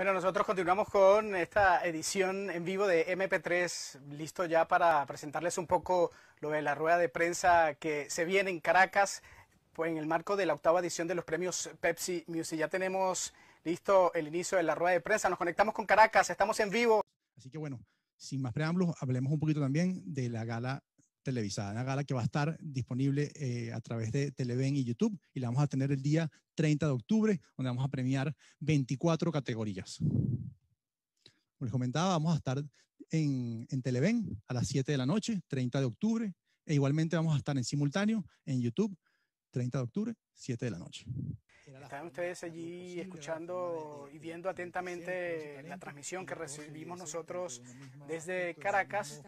Bueno, nosotros continuamos con esta edición en vivo de MP3, listo ya para presentarles un poco lo de la rueda de prensa que se viene en Caracas pues en el marco de la octava edición de los premios Pepsi Music. Ya tenemos listo el inicio de la rueda de prensa, nos conectamos con Caracas, estamos en vivo. Así que bueno, sin más preámbulos, hablemos un poquito también de la gala televisada, una gala que va a estar disponible eh, a través de Televen y YouTube y la vamos a tener el día 30 de octubre, donde vamos a premiar 24 categorías. Como les comentaba, vamos a estar en, en Televen a las 7 de la noche, 30 de octubre, e igualmente vamos a estar en simultáneo en YouTube, 30 de octubre, 7 de la noche. Están ustedes allí escuchando y viendo atentamente la transmisión que recibimos nosotros desde Caracas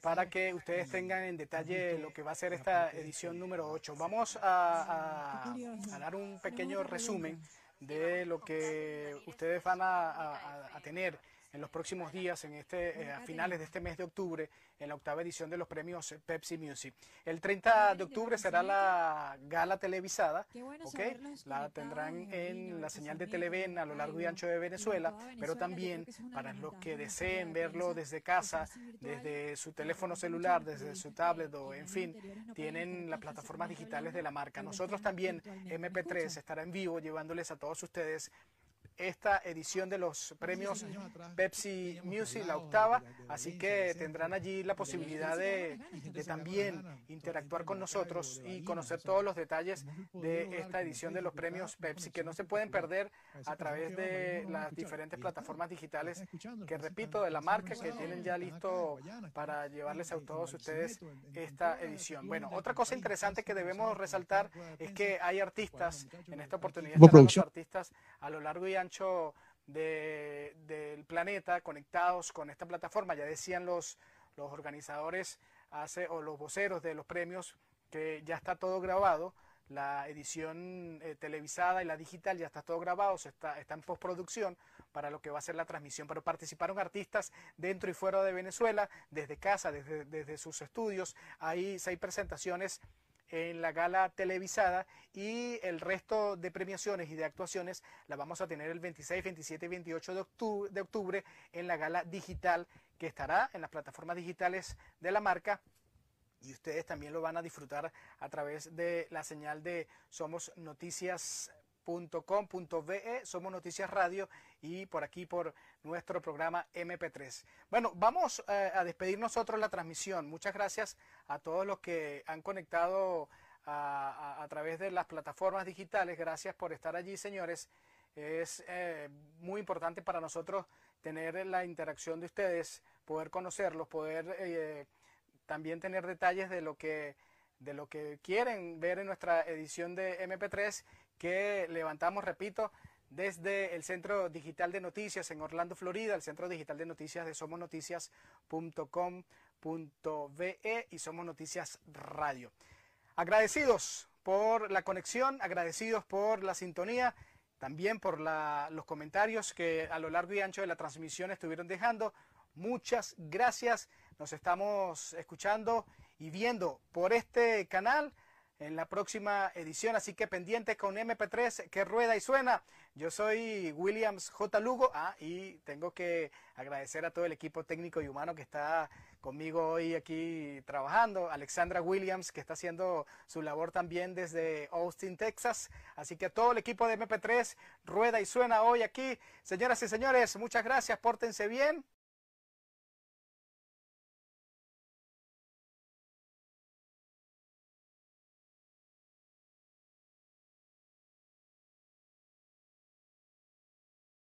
para que ustedes tengan en detalle lo que va a ser esta edición número 8. Vamos a, dar un pequeño resumen de lo que ustedes van a tener en los próximos días, en este, eh, a finales de este mes de octubre, en la octava edición de los premios eh, Pepsi Music. El 30 de octubre será la gala televisada, okay? la tendrán en la señal de Televen a lo largo y ancho de Venezuela, pero también para los que deseen verlo desde casa, desde su teléfono celular, desde su tablet o en fin, tienen las plataformas digitales de la marca. Nosotros también, MP3, estará en vivo llevándoles a todos ustedes esta edición de los pues premios Pepsi Music, la octava, así que tendrán allí la posibilidad de, también interactuar con nosotros y conocer todos los detalles de esta edición de los premios Pepsi, que no se pueden perder a través de las diferentes plataformas digitales, que repito, de la marca, que tienen ya listo para llevarles a todos ustedes esta edición. Bueno, otra cosa interesante que debemos resaltar es que hay artistas, en esta oportunidad, artistas a lo largo ancho del planeta conectados con esta plataforma. Ya decían los, los organizadores hace, o los voceros de los premios que ya está todo grabado. La edición eh, televisada y la digital ya está todo grabado, se está, está en postproducción para lo que va a ser la transmisión. Pero participaron artistas dentro y fuera de Venezuela, desde casa, desde, desde sus estudios. Hay seis presentaciones en la gala televisada y el resto de premiaciones y de actuaciones la vamos a tener el 26, 27 y 28 de octubre, de octubre en la gala digital que estará en las plataformas digitales de la marca y ustedes también lo van a disfrutar a través de la señal de Somos Noticias .com.be, Somos Noticias Radio y por aquí por nuestro programa MP3. Bueno, vamos a despedir nosotros la transmisión. Muchas gracias a todos los que han conectado a, través de las plataformas digitales. Gracias por estar allí, señores. Es muy importante para nosotros tener la interacción de ustedes, poder conocerlos, poder también tener detalles de lo que de lo que quieren ver en nuestra edición de MP3 que levantamos, repito, desde el Centro Digital de Noticias en Orlando, Florida, el Centro Digital de Noticias de somonoticias.com.be y Somos Radio. Agradecidos por la conexión, agradecidos por la sintonía, también por los comentarios que a lo largo y ancho de la transmisión estuvieron dejando. Muchas gracias, nos estamos escuchando y viendo por este canal en la próxima edición, así que pendiente con MP3 que rueda y suena. Yo soy Williams J. Lugo ah, y tengo que agradecer a todo el equipo técnico y humano que está conmigo hoy aquí trabajando, Alexandra Williams que está haciendo su labor también desde Austin, Texas, así que a todo el equipo de MP3 rueda y suena hoy aquí. Señoras y señores, muchas gracias, pórtense bien.